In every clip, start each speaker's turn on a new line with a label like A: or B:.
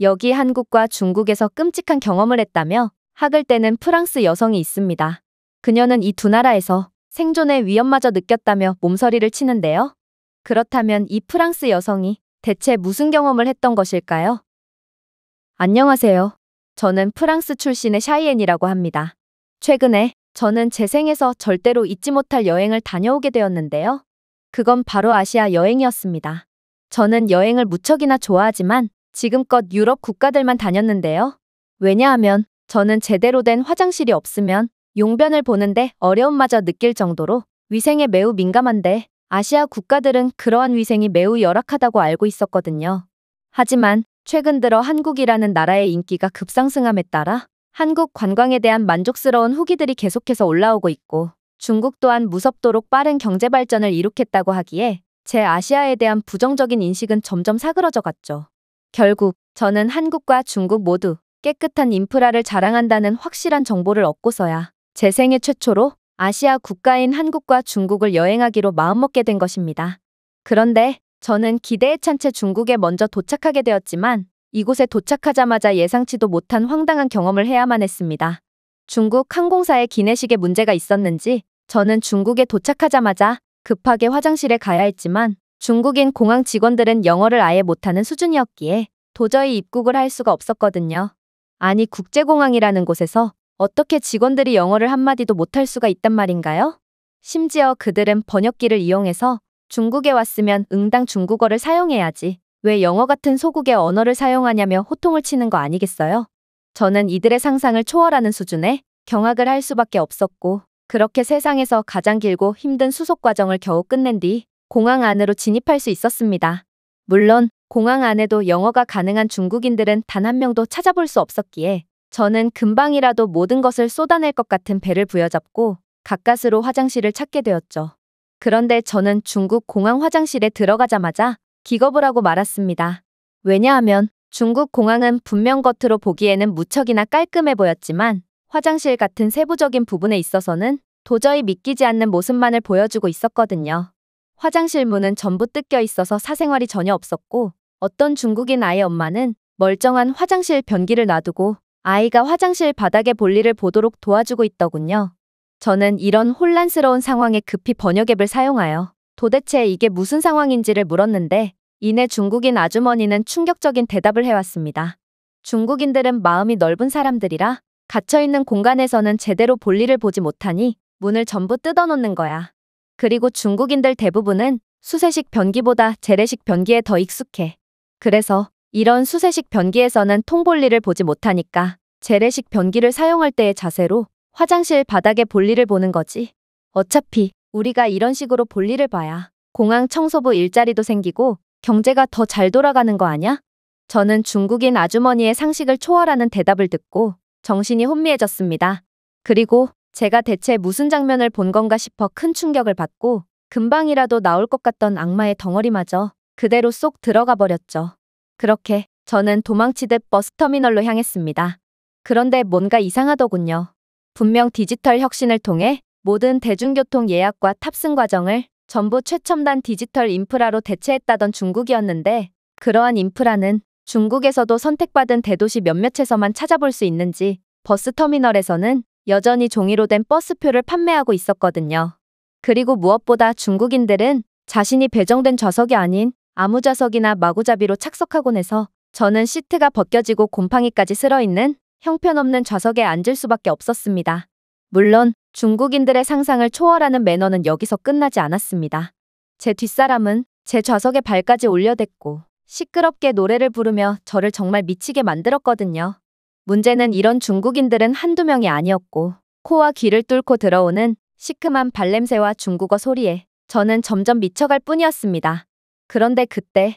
A: 여기 한국과 중국에서 끔찍한 경험을 했다며 학을 때는 프랑스 여성이 있습니다. 그녀는 이 두 나라에서 생존의 위험마저 느꼈다며 몸서리를 치는데요. 그렇다면 이 프랑스 여성이 대체 무슨 경험을 했던 것일까요? 안녕하세요. 저는 프랑스 출신의 샤이엔이라고 합니다. 최근에 저는 제 생에서 절대로 잊지 못할 여행을 다녀오게 되었는데요. 그건 바로 아시아 여행이었습니다. 저는 여행을 무척이나 좋아하지만 지금껏 유럽 국가들만 다녔는데요. 왜냐하면 저는 제대로 된 화장실이 없으면 용변을 보는데 어려움마저 느낄 정도로 위생에 매우 민감한데 아시아 국가들은 그러한 위생이 매우 열악하다고 알고 있었거든요. 하지만 최근 들어 한국이라는 나라의 인기가 급상승함에 따라 한국 관광에 대한 만족스러운 후기들이 계속해서 올라오고 있고 중국 또한 무섭도록 빠른 경제 발전을 이룩했다고 하기에 제 아시아에 대한 부정적인 인식은 점점 사그러져 갔죠. 결국 저는 한국과 중국 모두 깨끗한 인프라를 자랑한다는 확실한 정보를 얻고서야 제 생애 최초로 아시아 국가인 한국과 중국을 여행하기로 마음먹게 된 것입니다. 그런데 저는 기대에 찬 채 중국에 먼저 도착하게 되었지만 이곳에 도착하자마자 예상치도 못한 황당한 경험을 해야만 했습니다. 중국 항공사의 기내식에 문제가 있었는지 저는 중국에 도착하자마자 급하게 화장실에 가야 했지만 중국인 공항 직원들은 영어를 아예 못하는 수준이었기에 도저히 입국을 할 수가 없었거든요. 아니 국제공항이라는 곳에서 어떻게 직원들이 영어를 한마디도 못할 수가 있단 말인가요? 심지어 그들은 번역기를 이용해서 중국에 왔으면 응당 중국어를 사용해야지 왜 영어 같은 소국의 언어를 사용하냐며 호통을 치는 거 아니겠어요? 저는 이들의 상상을 초월하는 수준에 경악을 할 수밖에 없었고 그렇게 세상에서 가장 길고 힘든 수속 과정을 겨우 끝낸 뒤 공항 안으로 진입할 수 있었습니다. 물론 공항 안에도 영어가 가능한 중국인들은 단 한 명도 찾아볼 수 없었기에 저는 금방이라도 모든 것을 쏟아낼 것 같은 배를 부여잡고 가까스로 화장실을 찾게 되었죠. 그런데 저는 중국 공항 화장실에 들어가자마자 기겁을 하고 말았습니다. 왜냐하면 중국 공항은 분명 겉으로 보기에는 무척이나 깔끔해 보였지만 화장실 같은 세부적인 부분에 있어서는 도저히 믿기지 않는 모습만을 보여주고 있었거든요. 화장실 문은 전부 뜯겨 있어서 사생활이 전혀 없었고 어떤 중국인 아이 엄마는 멀쩡한 화장실 변기를 놔두고 아이가 화장실 바닥에 볼일을 보도록 도와주고 있더군요. 저는 이런 혼란스러운 상황에 급히 번역 앱을 사용하여 도대체 이게 무슨 상황인지를 물었는데 이내 중국인 아주머니는 충격적인 대답을 해왔습니다. 중국인들은 마음이 넓은 사람들이라 갇혀있는 공간에서는 제대로 볼일을 보지 못하니 문을 전부 뜯어놓는 거야. 그리고 중국인들 대부분은 수세식 변기보다 재래식 변기에 더 익숙해. 그래서 이런 수세식 변기에서는 통볼일을 보지 못하니까 재래식 변기를 사용할 때의 자세로 화장실 바닥에 볼일을 보는 거지. 어차피 우리가 이런 식으로 볼일을 봐야 공항 청소부 일자리도 생기고 경제가 더 잘 돌아가는 거 아냐? 저는 중국인 아주머니의 상식을 초월하는 대답을 듣고 정신이 혼미해졌습니다. 그리고 제가 대체 무슨 장면을 본 건가 싶어 큰 충격을 받고 금방이라도 나올 것 같던 악마의 덩어리마저 그대로 쏙 들어가 버렸죠. 그렇게 저는 도망치듯 버스터미널로 향했습니다. 그런데 뭔가 이상하더군요. 분명 디지털 혁신을 통해 모든 대중교통 예약과 탑승 과정을 전부 최첨단 디지털 인프라로 대체했다던 중국이었는데 그러한 인프라는 중국에서도 선택받은 대도시 몇몇에서만 찾아볼 수 있는지 버스터미널에서는 여전히 종이로 된 버스표를 판매하고 있었거든요. 그리고 무엇보다 중국인들은 자신이 배정된 좌석이 아닌 아무좌석이나 마구잡이로 착석하곤 해서 저는 시트가 벗겨지고 곰팡이까지 쓸어있는 형편없는 좌석에 앉을 수밖에 없었습니다. 물론 중국인들의 상상을 초월하는 매너는 여기서 끝나지 않았습니다. 제 뒷사람은 제 좌석에 발까지 올려댔고 시끄럽게 노래를 부르며 저를 정말 미치게 만들었거든요. 문제는 이런 중국인들은 한두 명이 아니었고 코와 귀를 뚫고 들어오는 시큼한 발냄새와 중국어 소리에 저는 점점 미쳐갈 뿐이었습니다. 그런데 그때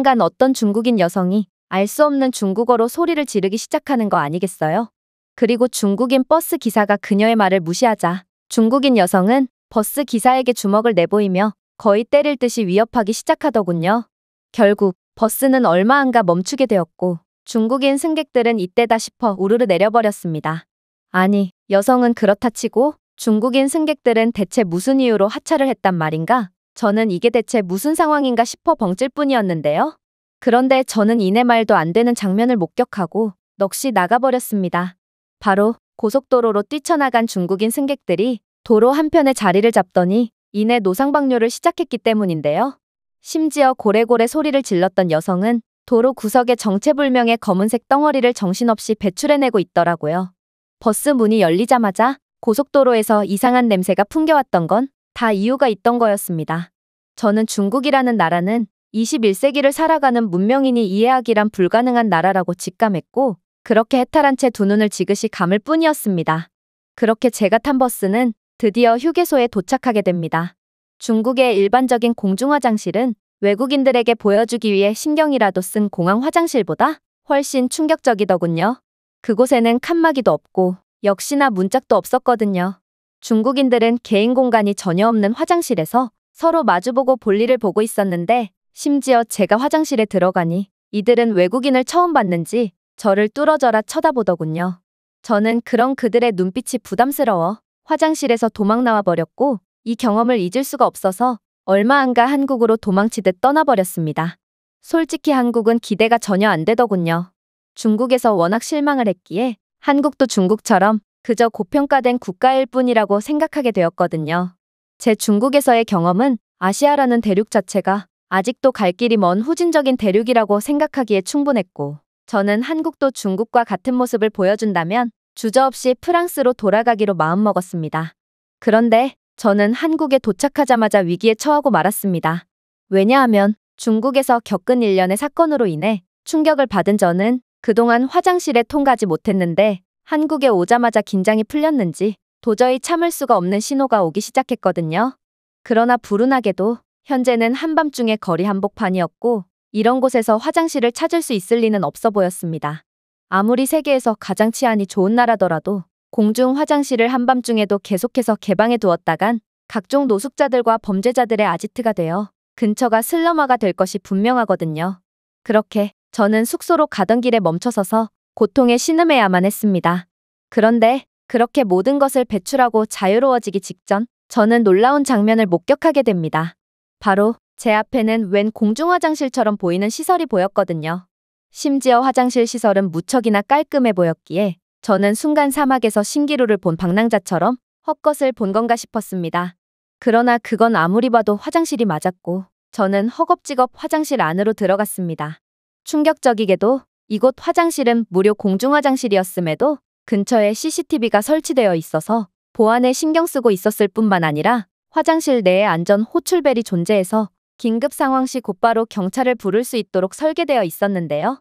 A: 벼랑간 어떤 중국인 여성이 알 수 없는 중국어로 소리를 지르기 시작하는 거 아니겠어요? 그리고 중국인 버스 기사가 그녀의 말을 무시하자 중국인 여성은 버스 기사에게 주먹을 내보이며 거의 때릴 듯이 위협하기 시작하더군요. 결국 버스는 얼마 안 가 멈추게 되었고 중국인 승객들은 이때다 싶어 우르르 내려버렸습니다. 아니, 여성은 그렇다 치고 중국인 승객들은 대체 무슨 이유로 하차를 했단 말인가? 저는 이게 대체 무슨 상황인가 싶어 벙찔 뿐이었는데요. 그런데 저는 이내 말도 안 되는 장면을 목격하고 넋이 나가버렸습니다. 바로 고속도로로 뛰쳐나간 중국인 승객들이 도로 한편에 자리를 잡더니 이내 노상방뇨를 시작했기 때문인데요. 심지어 고래고래 소리를 질렀던 여성은 도로 구석에 정체불명의 검은색 덩어리를 정신없이 배출해내고 있더라고요. 버스 문이 열리자마자 고속도로에서 이상한 냄새가 풍겨왔던 건 다 이유가 있던 거였습니다. 저는 중국이라는 나라는 21세기를 살아가는 문명인이 이해하기란 불가능한 나라라고 직감했고 그렇게 해탈한 채 두 눈을 지그시 감을 뿐이었습니다. 그렇게 제가 탄 버스는 드디어 휴게소에 도착하게 됩니다. 중국의 일반적인 공중화장실은 외국인들에게 보여주기 위해 신경이라도 쓴 공항 화장실보다 훨씬 충격적이더군요. 그곳에는 칸막이도 없고 역시나 문짝도 없었거든요. 중국인들은 개인 공간이 전혀 없는 화장실에서 서로 마주보고 볼일을 보고 있었는데 심지어 제가 화장실에 들어가니 이들은 외국인을 처음 봤는지 저를 뚫어져라 쳐다보더군요. 저는 그런 그들의 눈빛이 부담스러워 화장실에서 도망 나와 버렸고 이 경험을 잊을 수가 없어서 얼마 안 가 한국으로 도망치듯 떠나버렸습니다. 솔직히 한국은 기대가 전혀 안 되더군요. 중국에서 워낙 실망을 했기에 한국도 중국처럼 그저 고평가된 국가일 뿐이라고 생각하게 되었거든요. 제 중국에서의 경험은 아시아라는 대륙 자체가 아직도 갈 길이 먼 후진적인 대륙이라고 생각하기에 충분했고 저는 한국도 중국과 같은 모습을 보여준다면 주저없이 프랑스로 돌아가기로 마음먹었습니다. 그런데 저는 한국에 도착하자마자 위기에 처하고 말았습니다. 왜냐하면 중국에서 겪은 일련의 사건으로 인해 충격을 받은 저는 그동안 화장실에 통과하지 못했는데 한국에 오자마자 긴장이 풀렸는지 도저히 참을 수가 없는 신호가 오기 시작했거든요. 그러나 불운하게도 현재는 한밤중에 거리 한복판이었고 이런 곳에서 화장실을 찾을 수 있을 리는 없어 보였습니다. 아무리 세계에서 가장 치안이 좋은 나라더라도 공중 화장실을 한밤중에도 계속해서 개방해 두었다간 각종 노숙자들과 범죄자들의 아지트가 되어 근처가 슬럼화가 될 것이 분명하거든요. 그렇게 저는 숙소로 가던 길에 멈춰서서 고통에 신음해야만 했습니다. 그런데 그렇게 모든 것을 배출하고 자유로워지기 직전 저는 놀라운 장면을 목격하게 됩니다. 바로 제 앞에는 웬 공중화장실처럼 보이는 시설이 보였거든요. 심지어 화장실 시설은 무척이나 깔끔해 보였기에 저는 순간 사막에서 신기루를 본 방랑자처럼 헛것을 본 건가 싶었습니다. 그러나 그건 아무리 봐도 화장실이 맞았고 저는 허겁지겁 화장실 안으로 들어갔습니다. 충격적이게도 이곳 화장실은 무료 공중화장실이었음에도 근처에 CCTV가 설치되어 있어서 보안에 신경 쓰고 있었을 뿐만 아니라 화장실 내에 안전 호출벨이 존재해서 긴급 상황 시 곧바로 경찰을 부를 수 있도록 설계되어 있었는데요.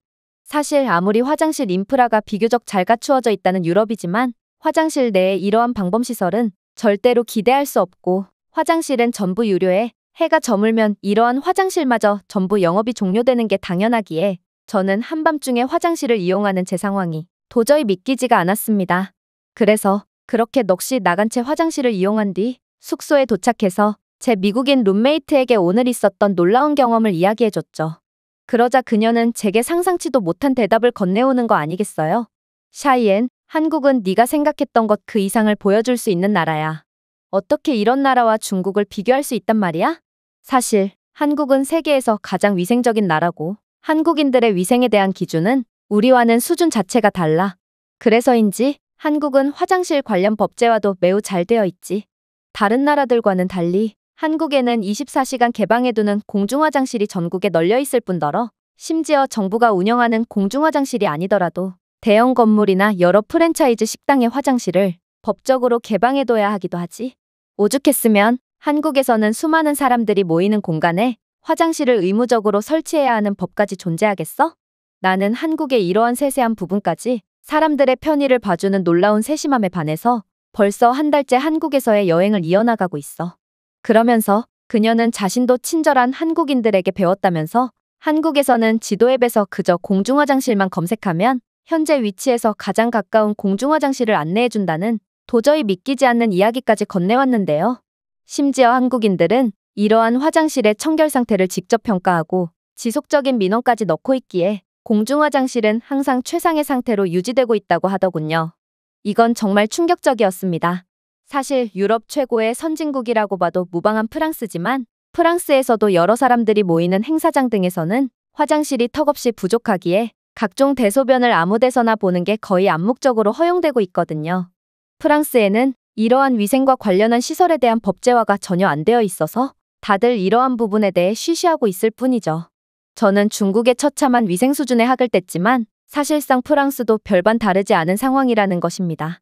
A: 사실 아무리 화장실 인프라가 비교적 잘 갖추어져 있다는 유럽이지만 화장실 내에 이러한 방범시설은 절대로 기대할 수 없고 화장실은 전부 유료에 해가 저물면 이러한 화장실마저 전부 영업이 종료되는 게 당연하기에 저는 한밤중에 화장실을 이용하는 제 상황이 도저히 믿기지가 않았습니다. 그래서 그렇게 넋이 나간 채 화장실을 이용한 뒤 숙소에 도착해서 제 미국인 룸메이트에게 오늘 있었던 놀라운 경험을 이야기해줬죠. 그러자 그녀는 제게 상상치도 못한 대답을 건네오는 거 아니겠어요? 샤이엔, 한국은 네가 생각했던 것 그 이상을 보여줄 수 있는 나라야. 어떻게 이런 나라와 중국을 비교할 수 있단 말이야? 사실 한국은 세계에서 가장 위생적인 나라고 한국인들의 위생에 대한 기준은 우리와는 수준 자체가 달라. 그래서인지 한국은 화장실 관련 법제화도 매우 잘 되어 있지. 다른 나라들과는 달리 한국에는 24시간 개방해두는 공중화장실이 전국에 널려 있을 뿐더러 심지어 정부가 운영하는 공중화장실이 아니더라도 대형 건물이나 여러 프랜차이즈 식당의 화장실을 법적으로 개방해둬야 하기도 하지. 오죽했으면 한국에서는 수많은 사람들이 모이는 공간에 화장실을 의무적으로 설치해야 하는 법까지 존재하겠어? 나는 한국의 이러한 세세한 부분까지 사람들의 편의를 봐주는 놀라운 세심함에 반해서 벌써 한 달째 한국에서의 여행을 이어나가고 있어. 그러면서 그녀는 자신도 친절한 한국인들에게 배웠다면서 한국에서는 지도앱에서 그저 공중화장실만 검색하면 현재 위치에서 가장 가까운 공중화장실을 안내해준다는 도저히 믿기지 않는 이야기까지 건네왔는데요. 심지어 한국인들은 이러한 화장실의 청결 상태를 직접 평가하고 지속적인 민원까지 넣고 있기에 공중화장실은 항상 최상의 상태로 유지되고 있다고 하더군요. 이건 정말 충격적이었습니다. 사실 유럽 최고의 선진국이라고 봐도 무방한 프랑스지만 프랑스에서도 여러 사람들이 모이는 행사장 등에서는 화장실이 턱없이 부족하기에 각종 대소변을 아무데서나 보는 게 거의 암묵적으로 허용되고 있거든요. 프랑스에는 이러한 위생과 관련한 시설에 대한 법제화가 전혀 안 되어 있어서 다들 이러한 부분에 대해 쉬쉬하고 있을 뿐이죠. 저는 중국의 처참한 위생 수준에 학을 뗐지만 사실상 프랑스도 별반 다르지 않은 상황이라는 것입니다.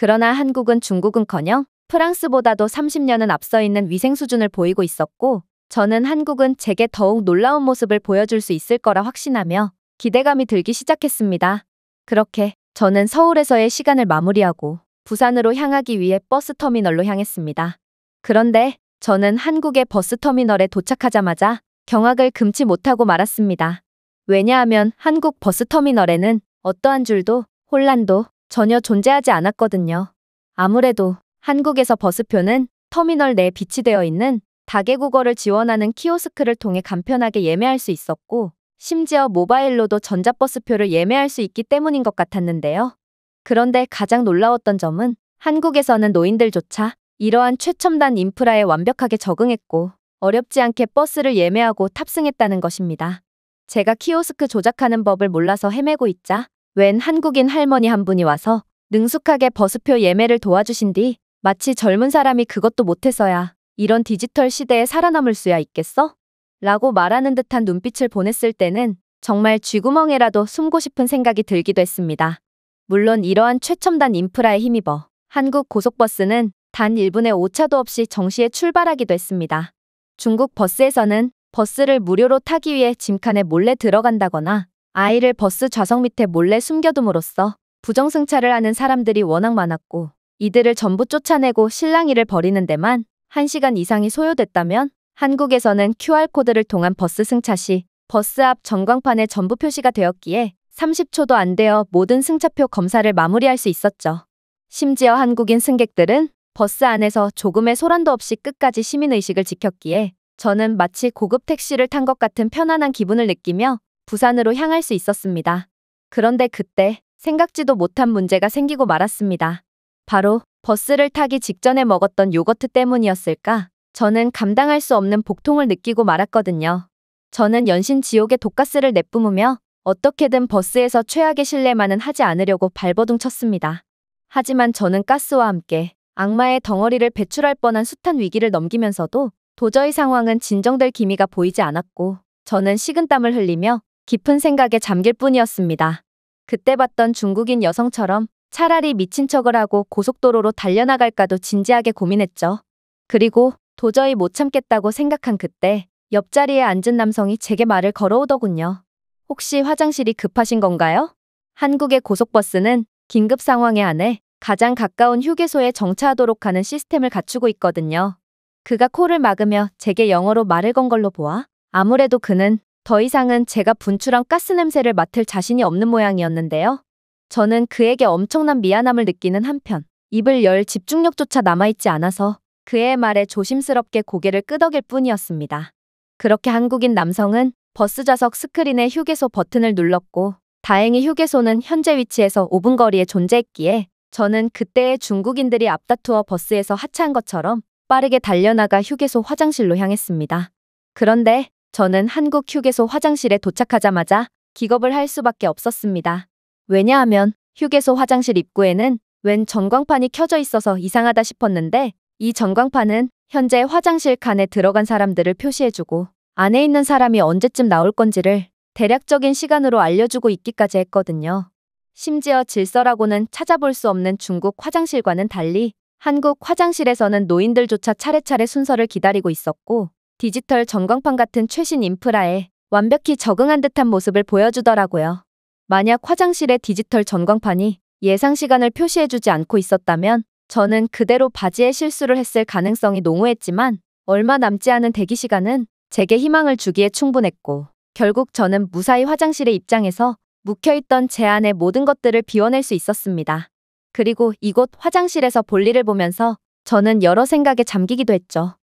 A: 그러나 한국은 중국은커녕 프랑스보다도 30년은 앞서 있는 위생 수준을 보이고 있었고 저는 한국은 제게 더욱 놀라운 모습을 보여줄 수 있을 거라 확신하며 기대감이 들기 시작했습니다. 그렇게 저는 서울에서의 시간을 마무리하고 부산으로 향하기 위해 버스터미널로 향했습니다. 그런데 저는 한국의 버스터미널에 도착하자마자 경악을 금치 못하고 말았습니다. 왜냐하면 한국 버스터미널에는 어떠한 줄도, 혼란도, 전혀 존재하지 않았거든요. 아무래도 한국에서 버스표는 터미널 내에 비치되어 있는 다계국어를 지원하는 키오스크를 통해 간편하게 예매할 수 있었고 심지어 모바일로도 전자버스표를 예매할 수 있기 때문인 것 같았는데요. 그런데 가장 놀라웠던 점은 한국에서는 노인들조차 이러한 최첨단 인프라에 완벽하게 적응했고 어렵지 않게 버스를 예매하고 탑승했다는 것입니다. 제가 키오스크 조작하는 법을 몰라서 헤매고 있자 웬 한국인 할머니 한 분이 와서 능숙하게 버스표 예매를 도와주신 뒤 마치 젊은 사람이 그것도 못해서야 이런 디지털 시대에 살아남을 수야 있겠어? 라고 말하는 듯한 눈빛을 보냈을 때는 정말 쥐구멍에라도 숨고 싶은 생각이 들기도 했습니다. 물론 이러한 최첨단 인프라에 힘입어 한국 고속버스는 단 1분의 5차도 없이 정시에 출발하기도 했습니다. 중국 버스에서는 버스를 무료로 타기 위해 짐칸에 몰래 들어간다거나 아이를 버스 좌석 밑에 몰래 숨겨둠으로써 부정승차를 하는 사람들이 워낙 많았고 이들을 전부 쫓아내고 실랑이를 벌이는 데만 1시간 이상이 소요됐다면 한국에서는 QR코드를 통한 버스 승차 시 버스 앞 전광판에 전부 표시가 되었기에 30초도 안 되어 모든 승차표 검사를 마무리할 수 있었죠. 심지어 한국인 승객들은 버스 안에서 조금의 소란도 없이 끝까지 시민의식을 지켰기에 저는 마치 고급 택시를 탄 것 같은 편안한 기분을 느끼며 부산으로 향할 수 있었습니다. 그런데 그때 생각지도 못한 문제가 생기고 말았습니다. 바로 버스를 타기 직전에 먹었던 요거트 때문이었을까? 저는 감당할 수 없는 복통을 느끼고 말았거든요. 저는 연신 지옥의 독가스를 내뿜으며 어떻게든 버스에서 최악의 실례만은 하지 않으려고 발버둥 쳤습니다. 하지만 저는 가스와 함께 악마의 덩어리를 배출할 뻔한 숱한 위기를 넘기면서도 도저히 상황은 진정될 기미가 보이지 않았고 저는 식은땀을 흘리며 깊은 생각에 잠길 뿐이었습니다. 그때 봤던 중국인 여성처럼 차라리 미친 척을 하고 고속도로로 달려나갈까도 진지하게 고민했죠. 그리고 도저히 못 참겠다고 생각한 그때 옆자리에 앉은 남성이 제게 말을 걸어오더군요. 혹시 화장실이 급하신 건가요? 한국의 고속버스는 긴급 상황에 한해 가장 가까운 휴게소에 정차하도록 하는 시스템을 갖추고 있거든요. 그가 코를 막으며 제게 영어로 말을 건 걸로 보아 아무래도 그는 더 이상은 제가 분출한 가스 냄새를 맡을 자신이 없는 모양이었는데요. 저는 그에게 엄청난 미안함을 느끼는 한편 입을 열 집중력조차 남아있지 않아서 그의 말에 조심스럽게 고개를 끄덕일 뿐이었습니다. 그렇게 한국인 남성은 버스 좌석 스크린의 휴게소 버튼을 눌렀고 다행히 휴게소는 현재 위치에서 5분 거리에 존재했기에 저는 그때의 중국인들이 앞다투어 버스에서 하차한 것처럼 빠르게 달려나가 휴게소 화장실로 향했습니다. 그런데 저는 한국 휴게소 화장실에 도착하자마자 기겁을 할 수밖에 없었습니다. 왜냐하면 휴게소 화장실 입구에는 웬 전광판이 켜져 있어서 이상하다 싶었는데 이 전광판은 현재 화장실 칸에 들어간 사람들을 표시해주고 안에 있는 사람이 언제쯤 나올 건지를 대략적인 시간으로 알려주고 있기까지 했거든요. 심지어 질서라고는 찾아볼 수 없는 중국 화장실과는 달리 한국 화장실에서는 노인들조차 차례차례 순서를 기다리고 있었고 디지털 전광판 같은 최신 인프라에 완벽히 적응한 듯한 모습을 보여주더라고요. 만약 화장실에 디지털 전광판이 예상 시간을 표시해주지 않고 있었다면 저는 그대로 바지에 실수를 했을 가능성이 농후했지만 얼마 남지 않은 대기 시간은 제게 희망을 주기에 충분했고 결국 저는 무사히 화장실의 입장에서 묵혀있던 제 안의 모든 것들을 비워낼 수 있었습니다. 그리고 이곳 화장실에서 볼일을 보면서 저는 여러 생각에 잠기기도 했죠.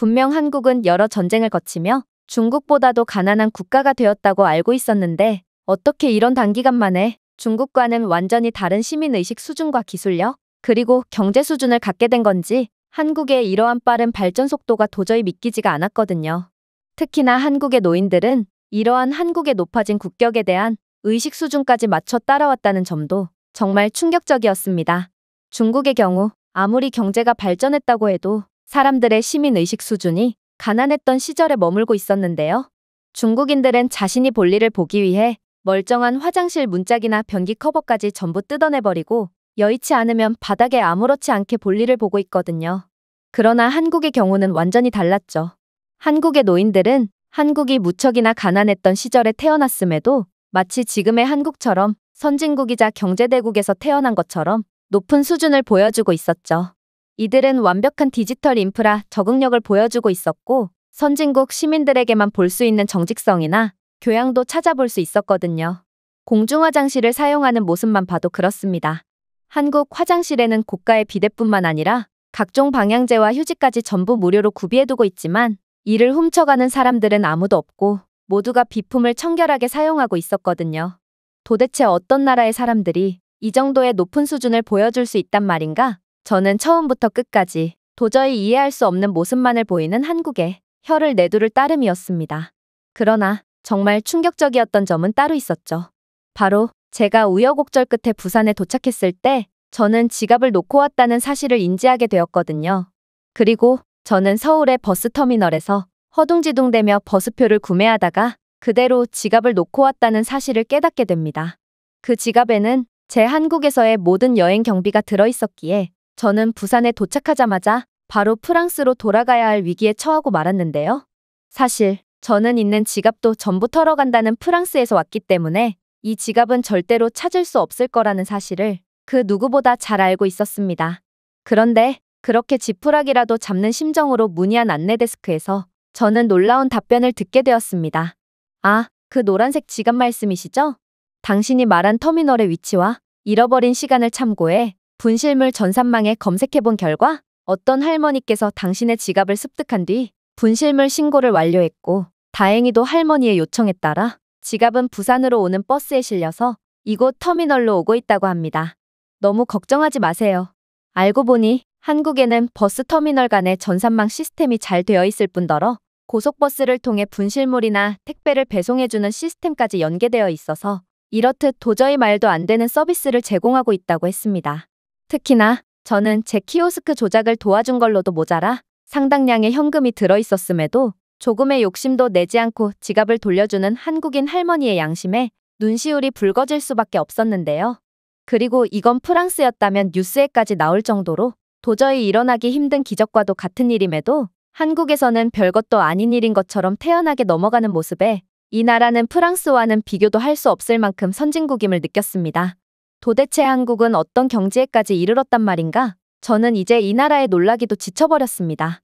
A: 분명 한국은 여러 전쟁을 거치며 중국보다도 가난한 국가가 되었다고 알고 있었는데 어떻게 이런 단기간 만에 중국과는 완전히 다른 시민의식 수준과 기술력 그리고 경제 수준을 갖게 된 건지 한국의 이러한 빠른 발전 속도가 도저히 믿기지가 않았거든요. 특히나 한국의 노인들은 이러한 한국의 높아진 국격에 대한 의식 수준까지 맞춰 따라왔다는 점도 정말 충격적이었습니다. 중국의 경우 아무리 경제가 발전했다고 해도 사람들의 시민의식 수준이 가난했던 시절에 머물고 있었는데요. 중국인들은 자신이 볼일을 보기 위해 멀쩡한 화장실 문짝이나 변기 커버까지 전부 뜯어내버리고 여의치 않으면 바닥에 아무렇지 않게 볼일을 보고 있거든요. 그러나 한국의 경우는 완전히 달랐죠. 한국의 노인들은 한국이 무척이나 가난했던 시절에 태어났음에도 마치 지금의 한국처럼 선진국이자 경제대국에서 태어난 것처럼 높은 수준을 보여주고 있었죠. 이들은 완벽한 디지털 인프라 적응력을 보여주고 있었고 선진국 시민들에게만 볼 수 있는 정직성이나 교양도 찾아볼 수 있었거든요. 공중 화장실을 사용하는 모습만 봐도 그렇습니다. 한국 화장실에는 고가의 비대뿐만 아니라 각종 방향제와 휴지까지 전부 무료로 구비해두고 있지만 이를 훔쳐가는 사람들은 아무도 없고 모두가 비품을 청결하게 사용하고 있었거든요. 도대체 어떤 나라의 사람들이 이 정도의 높은 수준을 보여줄 수 있단 말인가? 저는 처음부터 끝까지 도저히 이해할 수 없는 모습만을 보이는 한국에 혀를 내두를 따름이었습니다. 그러나 정말 충격적이었던 점은 따로 있었죠. 바로 제가 우여곡절 끝에 부산에 도착했을 때 저는 지갑을 놓고 왔다는 사실을 인지하게 되었거든요. 그리고 저는 서울의 버스터미널에서 허둥지둥대며 버스표를 구매하다가 그대로 지갑을 놓고 왔다는 사실을 깨닫게 됩니다. 그 지갑에는 제 한국에서의 모든 여행 경비가 들어있었기에 저는 부산에 도착하자마자 바로 프랑스로 돌아가야 할 위기에 처하고 말았는데요. 사실 저는 있는 지갑도 전부 털어간다는 프랑스에서 왔기 때문에 이 지갑은 절대로 찾을 수 없을 거라는 사실을 그 누구보다 잘 알고 있었습니다. 그런데 그렇게 지푸라기라도 잡는 심정으로 문의한 안내데스크에서 저는 놀라운 답변을 듣게 되었습니다. 아, 그 노란색 지갑 말씀이시죠? 당신이 말한 터미널의 위치와 잃어버린 시간을 참고해 분실물 전산망에 검색해본 결과 어떤 할머니께서 당신의 지갑을 습득한 뒤 분실물 신고를 완료했고 다행히도 할머니의 요청에 따라 지갑은 부산으로 오는 버스에 실려서 이곳 터미널로 오고 있다고 합니다. 너무 걱정하지 마세요. 알고 보니 한국에는 버스 터미널 간의 전산망 시스템이 잘 되어 있을 뿐더러 고속버스를 통해 분실물이나 택배를 배송해주는 시스템까지 연계되어 있어서 이렇듯 도저히 말도 안 되는 서비스를 제공하고 있다고 했습니다. 특히나 저는 제 키오스크 조작을 도와준 걸로도 모자라 상당량의 현금이 들어있었음에도 조금의 욕심도 내지 않고 지갑을 돌려주는 한국인 할머니의 양심에 눈시울이 붉어질 수밖에 없었는데요. 그리고 이건 프랑스였다면 뉴스에까지 나올 정도로 도저히 일어나기 힘든 기적과도 같은 일임에도 한국에서는 별것도 아닌 일인 것처럼 태연하게 넘어가는 모습에 이 나라는 프랑스와는 비교도 할 수 없을 만큼 선진국임을 느꼈습니다. 도대체 한국은 어떤 경지에까지 이르렀단 말인가? 저는 이제 이 나라에 놀라기도 지쳐버렸습니다.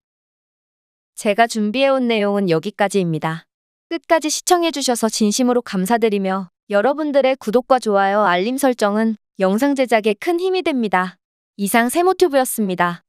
A: 제가 준비해온 내용은 여기까지입니다. 끝까지 시청해주셔서 진심으로 감사드리며 여러분들의 구독과 좋아요, 알림 설정은 영상 제작에 큰 힘이 됩니다. 이상 세모튜브였습니다.